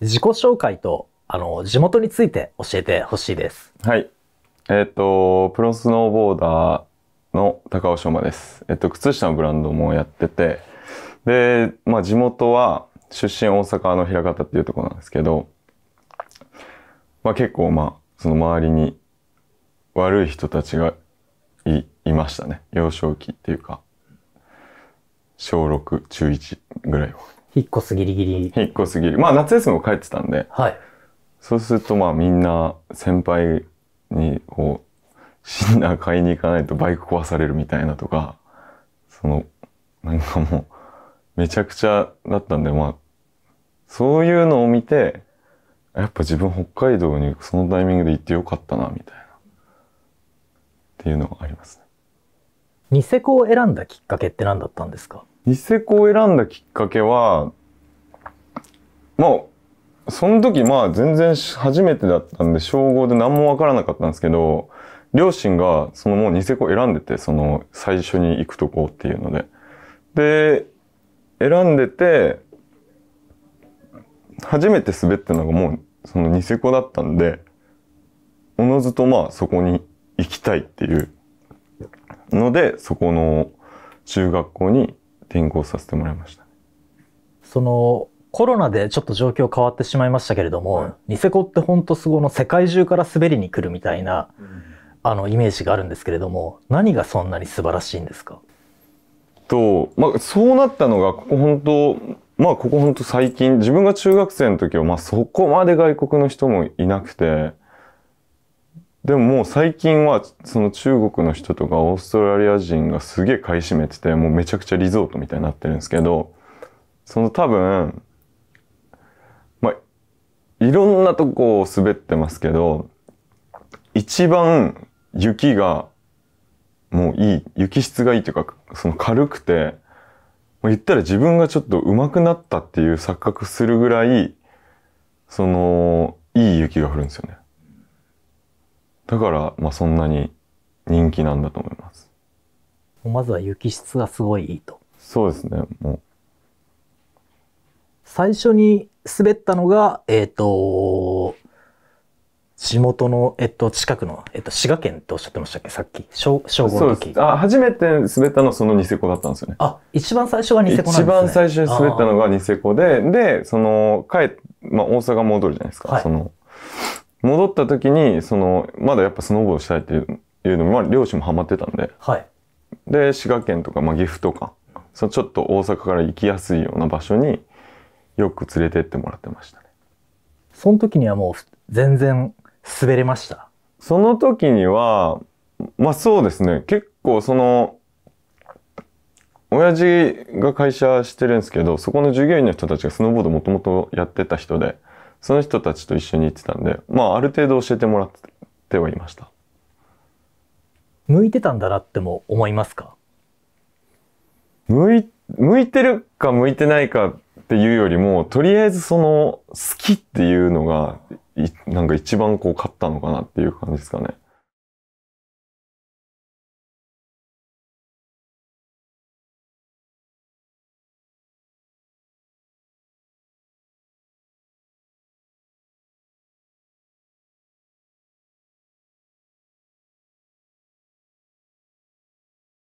自己紹介とあの地元について教えてほしいです。はい。えっ、ー、とプロスノーボーダーの高尾翔馬です。えっ、ー、と靴下のブランドもやってて、でまあ地元は出身大阪の枚方っていうところなんですけど、まあ結構まあその周りに悪い人たちがいいましたね。幼少期っていうか。小6、中1ぐらいは。引っ越すギリギリ。引っ越すギリ。まあ夏休みも帰ってたんで、はい。そうするとまあみんな先輩にこう、シンナー買いに行かないとバイク壊されるみたいなとか、その、なんかもう、めちゃくちゃだったんで、まあ、そういうのを見て、やっぱ自分北海道にそのタイミングで行ってよかったな、みたいな。っていうのがありますね。ニセコを選んだきっかけって何だったんですかニセコを選んだきっかけはもう、その時まあ全然初めてだったんで称号で何も分からなかったんですけど両親がそのもうニセコ選んでてその最初に行くとこっていうのでで選んでて初めて滑ったのがもうそのニセコだったんでおのずとまあそこに行きたいっていうのでそこの中学校に転校させてもらいました、そのコロナでちょっと状況変わってしまいましたけれども、はい、ニセコって本当すごの世界中から滑りに来るみたいな、うん、あのイメージがあるんですけれども何がそんなに素晴らしいんですかと、まあ、そうなったのがここ本当まあここ本当最近自分が中学生の時は、まあ、そこまで外国の人もいなくて。でももう最近はその中国の人とかオーストラリア人がすげえ買い占めててもうめちゃくちゃリゾートみたいになってるんですけどその多分まあいろんなとこを滑ってますけど一番雪がもういい雪質がいいというかその軽くて言ったら自分がちょっと上手くなったっていう錯覚するぐらいそのいい雪が降るんですよね。だから、まあ、そんなに人気なんだと思います。まずは雪質がすごいいいと。そうですね、もう。最初に滑ったのが、えっ、ー、と、地元の、えっと、近くの、えっと、滋賀県っておっしゃってましたっけさっき。正午の時。あ、初めて滑ったのはそのニセコだったんですよね。あ、一番最初がニセコなんですね。一番最初に滑ったのがニセコで、で、その、帰、まあ、大阪戻るじゃないですか。はい、その、戻った時に、その、まだやっぱスノーボードしたいっていうのも、まあ、両親もハマってたんで、はい。で、滋賀県とか、まあ、岐阜とか、そのちょっと大阪から行きやすいような場所によく連れてってもらってましたね。その時にはもう全然滑れましたその時には、まあそうですね、結構その、親父が会社してるんですけど、そこの従業員の人たちがスノーボードもともとやってた人で、その人たちと一緒に行ってたんで、まあ、ある程度教えてもらってはいました。向いてたんだなっても思いますか向い、向いてるか向いてないかっていうよりも、とりあえずその、好きっていうのが、なんか一番こう勝ったのかなっていう感じですかね。